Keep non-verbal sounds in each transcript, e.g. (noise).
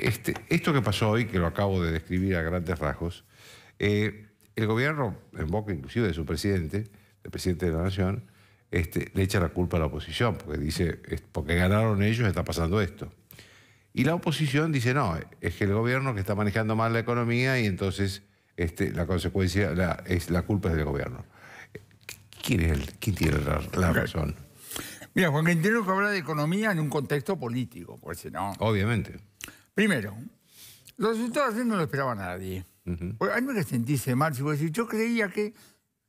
Este, esto que pasó hoy, que lo acabo de describir a grandes rasgos, eh, el gobierno, en boca inclusive de su presidente, el presidente de la Nación, este, le echa la culpa a la oposición, porque dice, porque ganaron ellos está pasando esto. Y la oposición dice, no, es que el gobierno que está manejando mal la economía y entonces este, la consecuencia, la, es, la culpa es del gobierno. ¿Quién, quién tiene la, razón? Mira, Juan entiendo que habla de economía en un contexto político, por pues, si no. Obviamente. Primero, los resultados no lo esperaba nadie. Uh Hay que sentirse mal si vos decís, yo creía que...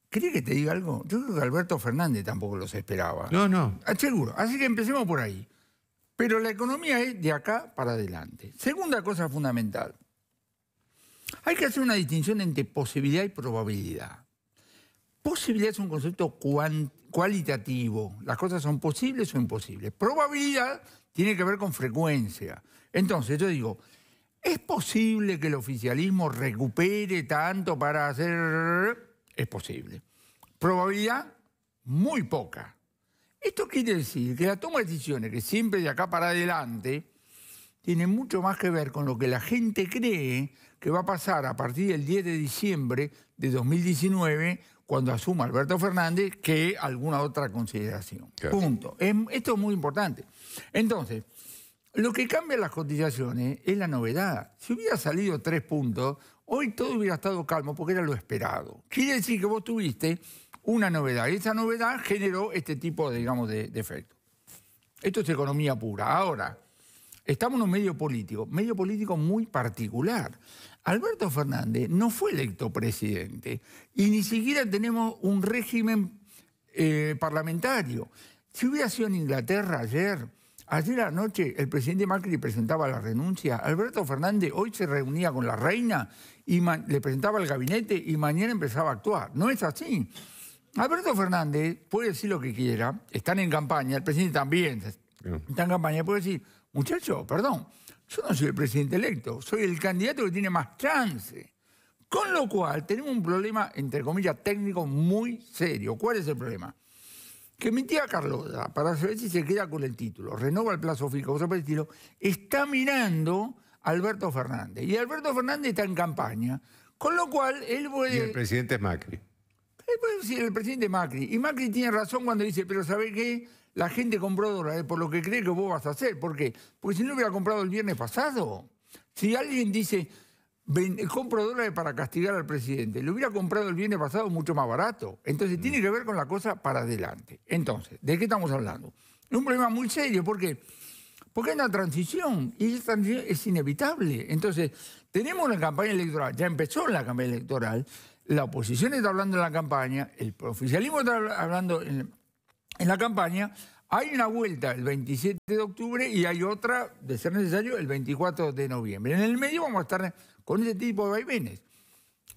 ¿Quería que te diga algo? Yo creo que Alberto Fernández tampoco los esperaba. No, no. Ah, seguro. Así que empecemos por ahí. Pero la economía es de acá para adelante. Segunda cosa fundamental. Hay que hacer una distinción entre posibilidad y probabilidad. Posibilidad es un concepto cuántico cualitativo. Las cosas son posibles o imposibles. Probabilidad tiene que ver con frecuencia. Entonces yo digo, ¿es posible que el oficialismo recupere tanto para hacer... Es posible. Probabilidad muy poca. Esto quiere decir que la toma de decisiones, que siempre de acá para adelante, tiene mucho más que ver con lo que la gente cree que va a pasar a partir del 10 de diciembre de 2019 cuando asuma Alberto Fernández que alguna otra consideración. Punto. Em, esto es muy importante. Entonces, lo que cambia las cotizaciones es la novedad. Si hubiera salido tres puntos, hoy todo hubiera estado calmo porque era lo esperado. Quiere decir que vos tuviste una novedad. Y esa novedad generó este tipo, de, digamos, de, efecto. Esto es economía pura. Ahora, estamos en un medio político, medio político muy particular. Alberto Fernández no fue electo presidente y ni siquiera tenemos un régimen eh, parlamentario. Si hubiera sido en Inglaterra ayer, ayer anoche el presidente Macri presentaba la renuncia, Alberto Fernández hoy se reunía con la reina y le presentaba el gabinete y mañana empezaba a actuar. No es así. Alberto Fernández puede decir lo que quiera, están en campaña, el presidente también está en campaña, puede decir, Muchacho, perdón, yo no soy el presidente electo, soy el candidato que tiene más chance. Con lo cual tenemos un problema, entre comillas, técnico muy serio. ¿Cuál es el problema? Que mi tía Carlota, para saber si se queda con el título, renova el plazo fijo, cosa el estilo, está mirando a Alberto Fernández. Y Alberto Fernández está en campaña. Con lo cual, él puede... Y el presidente es Macri puede decir el presidente Macri? Y Macri tiene razón cuando dice, pero ¿sabe qué? La gente compró dólares por lo que cree que vos vas a hacer. ¿Por qué? Porque si no hubiera comprado el viernes pasado. Si alguien dice, compro dólares para castigar al presidente. Lo hubiera comprado el viernes pasado mucho más barato. Entonces tiene mm. que ver con la cosa para adelante. Entonces, ¿de qué estamos hablando? Un problema muy serio, porque porque es una transición y esa transición es inevitable. Entonces, tenemos una campaña electoral, ya empezó la campaña electoral, la oposición está hablando en la campaña, el oficialismo está hablando en, la campaña, hay una vuelta el 27 de octubre y hay otra, de ser necesario, el 24 de noviembre. En el medio vamos a estar con ese tipo de vaivenes.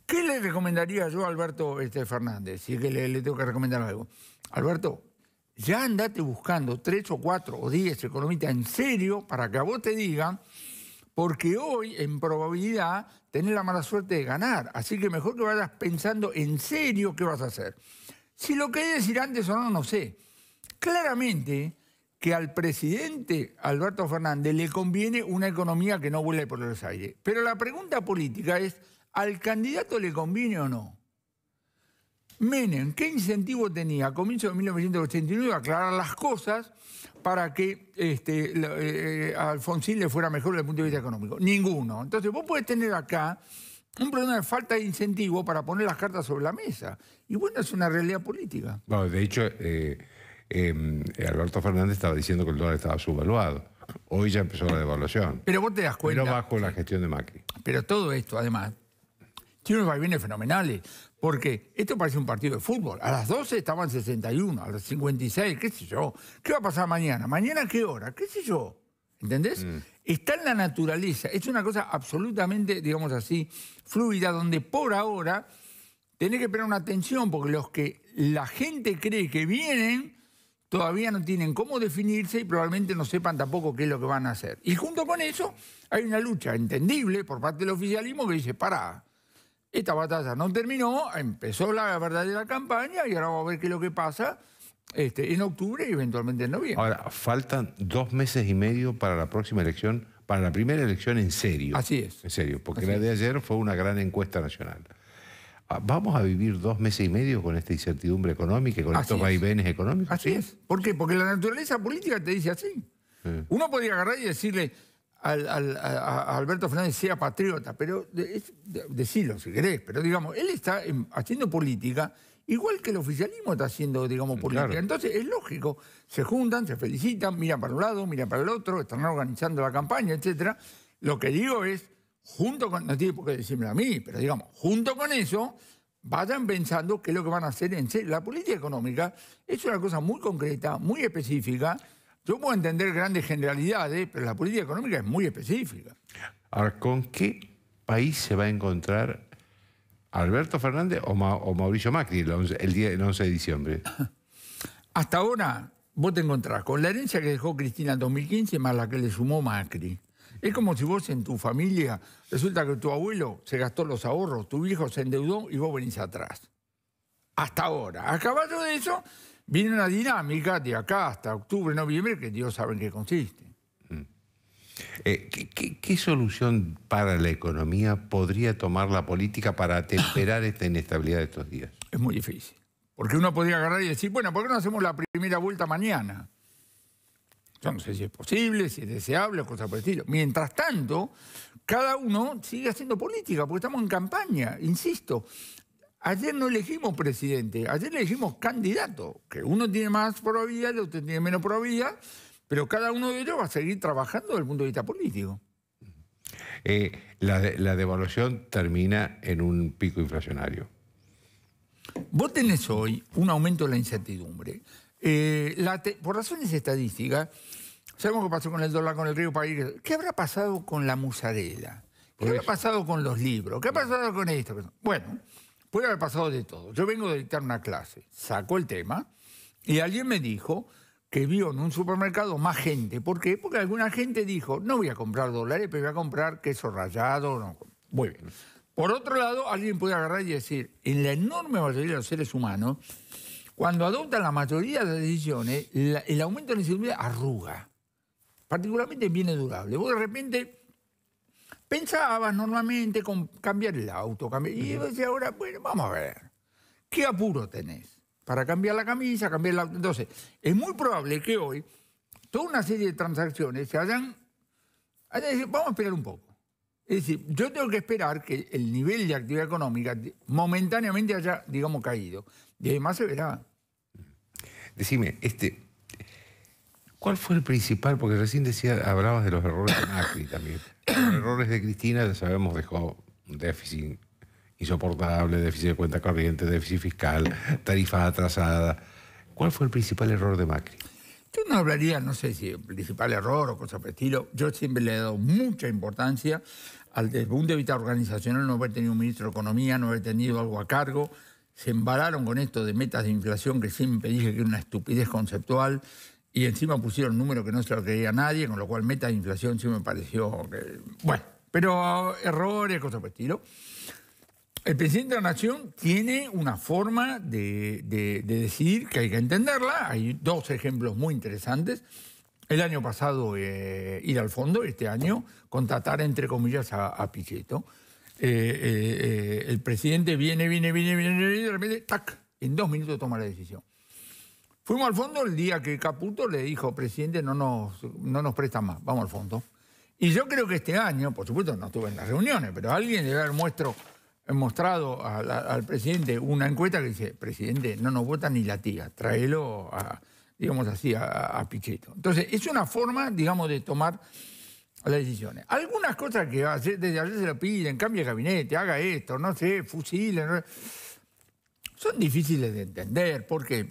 ¿Qué le recomendaría yo a Alberto este, Fernández? Si es que le, le tengo que recomendar algo. Alberto, ya andate buscando tres o cuatro o diez economistas en serio para que a vos te digan, porque hoy en probabilidad tenés la mala suerte de ganar, así que mejor que vayas pensando en serio qué vas a hacer. Si lo querés decir antes o no, no sé. Claramente que al presidente Alberto Fernández le conviene una economía que no vuele por los aires. Pero la pregunta política es, ¿al candidato le conviene o no? Menem, ¿qué incentivo tenía a comienzos de 1989 aclarar las cosas para que este, eh, eh, Alfonsín le fuera mejor desde el punto de vista económico? Ninguno. Entonces vos puedes tener acá un problema de falta de incentivo para poner las cartas sobre la mesa. Y bueno, es una realidad política. de hecho, eh, em, Alberto Fernández estaba diciendo que el dólar estaba subvaluado. Hoy ya empezó la devaluación. Pero vos te das cuenta. Pero bajo la gestión de Macri. Pero todo esto, además, tiene unos vaivenes fenomenales. Porque esto parece un partido de fútbol. A las 12 estaban 61, a las 56, qué sé yo. ¿Qué va a pasar mañana? ¿Mañana qué hora? ¿Qué sé yo? ¿Entendés? Mm. Está en la naturaleza. Es una cosa absolutamente, digamos así, fluida, donde por ahora tenés que poner una atención porque los que la gente cree que vienen todavía no tienen cómo definirse y probablemente no sepan tampoco qué es lo que van a hacer. Y junto con eso hay una lucha entendible por parte del oficialismo que dice, pará, esta batalla no terminó, empezó la verdadera campaña y ahora vamos a ver qué es lo que pasa este, en octubre y eventualmente en noviembre. Ahora, faltan dos meses y medio para la próxima elección, para la primera elección en serio. Así es. En serio, porque la de ayer fue una gran encuesta nacional. Ah, ¿Vamos a vivir dos meses y medio con esta incertidumbre económica y con estos vaivenes económicos? Así es. ¿Por qué? Porque la naturaleza política te dice así. Uno podría agarrar y decirle, Alberto Fernández sea patriota, pero es, si querés, pero digamos, él está haciendo política igual que el oficialismo está haciendo, digamos, política. Entonces es lógico, se juntan, se felicitan, miran para un lado, miran para el otro, están organizando la campaña, etcétera. Lo que digo es, junto con, no tiene por qué decirme a mí, pero digamos, junto con eso, vayan pensando qué es lo que van a hacer en La política económica es una cosa muy concreta, muy específica, yo puedo entender grandes generalidades, pero la política económica es muy específica. Ahora, ¿con qué país se va a encontrar Alberto Fernández o, Mauricio Macri el, día, 11 de diciembre? (clears throat) Hasta ahora vos te encontrás con la herencia que dejó Cristina en 2015 más la que le sumó Macri. Es como si vos en tu familia, resulta que tu abuelo se gastó los ahorros, tu hijo se endeudó y vos venís atrás. Hasta ahora. Acabado de eso, viene una dinámica de acá hasta octubre, noviembre, que Dios sabe en qué consiste. Mm. Eh, ¿qué, solución para la economía podría tomar la política para atemperar (coughs) esta inestabilidad de estos días? Es muy difícil. Porque uno podría agarrar y decir, bueno, ¿por qué no hacemos la primera vuelta mañana? Yo no sé si es posible, si es deseable, cosas por el estilo. Mientras tanto, cada uno sigue haciendo política, porque estamos en campaña, insisto. Ayer no elegimos presidente, ayer elegimos candidato, que uno tiene más probabilidad, otro tiene menos probabilidad, pero cada uno de ellos va a seguir trabajando desde el punto de vista político. Eh, la, devaluación termina en un pico inflacionario. Vos tenés hoy un aumento de la incertidumbre. Eh, por razones estadísticas, sabemos qué pasó con el dólar, con el río país. ¿Qué habrá pasado con la musarela? ¿Qué habrá pasado con los libros? ¿Qué ha pasado con esto? Bueno, Puede haber pasado de todo. Yo vengo de dictar una clase, sacó el tema y alguien me dijo que vio en un supermercado más gente. ¿Por qué? Porque alguna gente dijo, no voy a comprar dólares, pero voy a comprar queso rallado. Muy bien. Por otro lado, alguien puede agarrar y decir, en la enorme mayoría de los seres humanos, cuando adoptan la mayoría de las decisiones, el aumento de la inseguridad arruga. Particularmente viene durable. Vos de repente pensabas normalmente con cambiar el auto. Cambiar, y ahora, bueno, vamos a ver, ¿qué apuro tenés? Para cambiar la camisa, cambiar el auto. Entonces, es muy probable que hoy toda una serie de transacciones se hayan... hayan vamos a esperar un poco. Es decir, yo tengo que esperar que el nivel de actividad económica momentáneamente haya, digamos, caído. Y además se verá. Decime, este, ¿Cuál fue el principal? Porque recién decía, hablabas de los errores de Macri también. Los errores de Cristina, ya sabemos, dejó déficit insoportable, déficit de cuenta corriente, déficit fiscal, tarifa atrasada. ¿Cuál fue el principal error de Macri? Yo no hablaría, no sé si el principal error o cosa por estilo. Yo siempre le he dado mucha importancia al un un organizacional, no haber tenido un ministro de Economía, no haber tenido algo a cargo. Se embararon con esto de metas de inflación que siempre dije que era una estupidez conceptual y encima pusieron un número que no se lo creía nadie, con lo cual meta de inflación sí me pareció Bueno, pero errores, cosas por el estilo. El presidente de la Nación tiene una forma de, de, decidir que hay que entenderla. Hay dos ejemplos muy interesantes. El año pasado eh, ir al fondo, este año contratar entre comillas a, a Pichetto. Eh, eh, el presidente viene, viene, viene, viene, y de repente, tac, en dos minutos toma la decisión. Fuimos al fondo el día que Caputo le dijo, presidente, no nos, no nos prestan más, vamos al fondo. Y yo creo que este año, por supuesto no estuve en las reuniones, pero alguien debe haber muestro, mostrado al presidente una encuesta que dice, presidente, no nos vota ni la tía, tráelo a, digamos así, a, a Pichetto. Entonces, es una forma, digamos, de tomar las decisiones. Algunas cosas que hace, desde ayer se lo piden, cambie de gabinete, haga esto, no sé, fusilen, son difíciles de entender, porque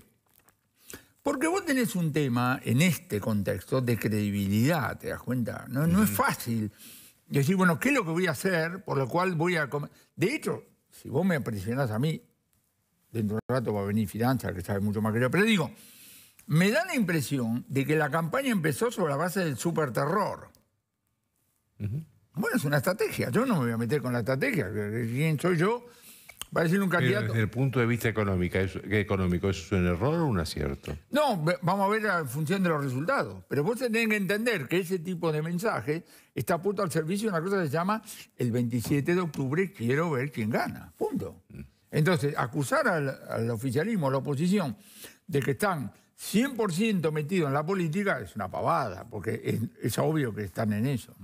porque vos tenés un tema en este contexto de credibilidad, ¿te das cuenta? No, es fácil decir, bueno, ¿qué es lo que voy a hacer? Por lo cual voy a... Comer? De hecho, si vos me presionás a mí, dentro de un rato va a venir Finanza, que sabe mucho más que yo, pero digo, me da la impresión de que la campaña empezó sobre la base del superterror. Bueno, es una estrategia. Yo no me voy a meter con la estrategia. ¿Quién soy yo? Va desde el punto de vista económico ¿es, económico, ¿es un error o un acierto? No, vamos a ver en función de los resultados. Pero vos tenés que entender que ese tipo de mensaje está puesto al servicio de una cosa que se llama el 27 de octubre quiero ver quién gana. Punto. Mm. Entonces, acusar al, oficialismo, a la oposición, de que están 100% metidos en la política es una pavada, porque es, obvio que están en eso.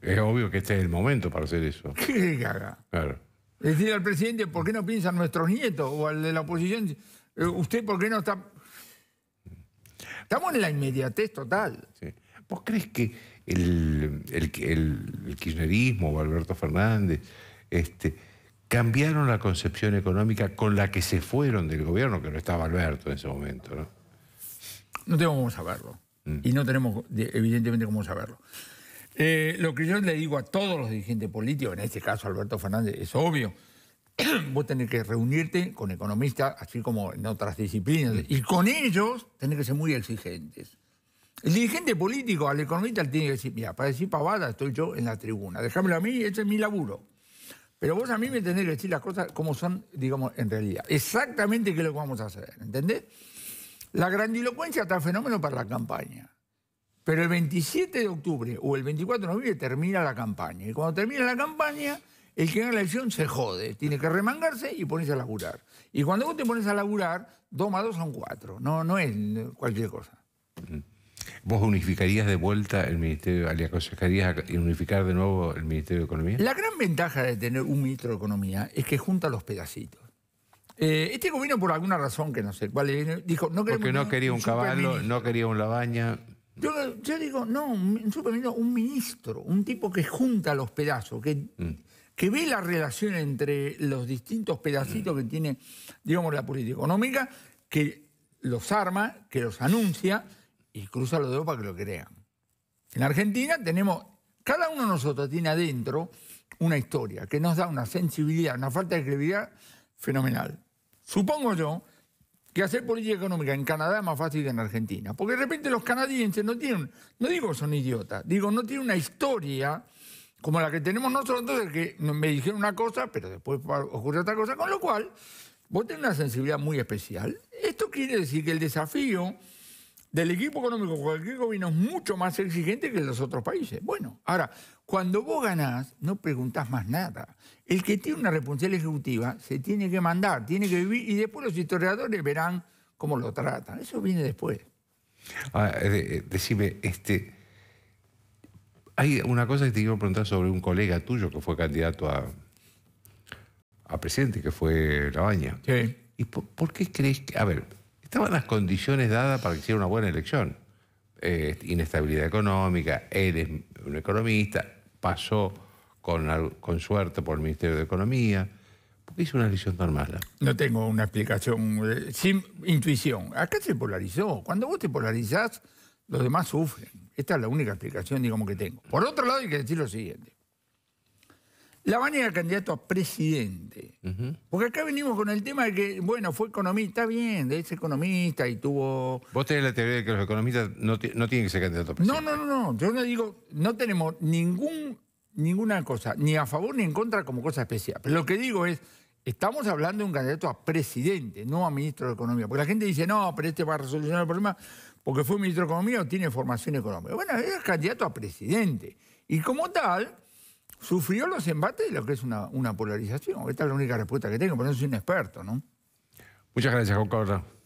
es obvio que este es el momento para hacer eso. (laughs) ¿Qué haga? Claro decir al presidente, ¿por qué no piensan nuestros nietos? O al de la oposición, eh, ¿usted por qué no está...? Estamos en la inmediatez total. ¿Vos crees que el, kirchnerismo o Alberto Fernández este, cambiaron la concepción económica con la que se fueron del gobierno, que no estaba Alberto en ese momento? No, no tenemos cómo saberlo. Mm. Y no tenemos, evidentemente, cómo saberlo. Eh, lo que yo le digo a todos los dirigentes políticos, en este caso Alberto Fernández, es obvio, (clears throat) vos tenés que reunirte con economistas, así como en otras disciplinas, y con ellos tenés que ser muy exigentes. El dirigente político al economista le tiene que decir, mira, para decir pavada estoy yo en la tribuna, déjamelo a mí, ese es mi laburo. Pero vos a mí me tenés que decir las cosas como son, digamos, en realidad. Exactamente qué es lo que vamos a hacer, ¿entendés? La grandilocuencia está fenómeno para la campaña. Pero el 27 de octubre o el 24 de noviembre termina la campaña. Y cuando termina la campaña, el que gana la elección se jode. Tiene que remangarse y ponerse a laburar. Y cuando vos te pones a laburar, 2 más 2 son cuatro. No, no es cualquier cosa. ¿Vos unificarías de vuelta el Ministerio, le aconsejarías unificar de nuevo el Ministerio de Economía? La gran ventaja de tener un ministro de Economía es que junta los pedacitos. Eh, este gobierno, por alguna razón que no sé cuál, dijo... No Porque no quería un, caballo, no quería un Labaña. Yo, digo, no, un un ministro, un tipo que junta los pedazos, que, mm. que ve la relación entre los distintos pedacitos mm. que tiene, digamos, la política económica, que los arma, que los anuncia y cruza los dedos para que lo crean. En Argentina tenemos, cada uno de nosotros tiene adentro una historia que nos da una sensibilidad, una falta de credibilidad fenomenal. Supongo yo que hacer política económica en Canadá es más fácil que en Argentina. Porque de repente los canadienses no tienen, no digo que son idiotas, digo no tienen una historia como la que tenemos nosotros, de que me dijeron una cosa, pero después ocurre otra cosa, con lo cual vos tenés una sensibilidad muy especial. Esto quiere decir que el desafío del equipo económico cualquier gobierno es mucho más exigente que los otros países. Bueno, ahora, cuando vos ganás, no preguntás más nada. El que tiene una responsabilidad ejecutiva se tiene que mandar, tiene que vivir y después los historiadores verán cómo lo tratan. Eso viene después. Ah, eh, eh, decime, este, hay una cosa que te a preguntar sobre un colega tuyo que fue candidato a, a presidente, que fue Labaña. Sí. ¿Y por, por qué crees que.? A ver Estaban las condiciones dadas para que hiciera una buena elección. Eh, inestabilidad económica, él es un economista, pasó con, con suerte por el Ministerio de Economía. hizo una elección normal. No tengo una explicación, eh, sin intuición. Acá se polarizó. Cuando vos te polarizás, los demás sufren. Esta es la única explicación, que tengo. Por otro lado, hay que decir lo siguiente. La Habana era candidato a presidente. Porque acá venimos con el tema de que, bueno, fue economista, bien, es economista y tuvo... Vos tenés la teoría de que los economistas no, tienen que ser candidatos a presidente. No, no, no, no. Yo no digo, no tenemos ningún, ninguna cosa, ni a favor ni en contra como cosa especial. Pero lo que digo es, estamos hablando de un candidato a presidente, no a ministro de Economía. Porque la gente dice, no, pero este va a resolucionar el problema porque fue ministro de Economía o tiene formación económica. Bueno, es candidato a presidente. Y como tal sufrió los embates y lo que es una, una polarización. Esta es la única respuesta que tengo, por no soy un experto, ¿no? Muchas gracias, Juan Carlos.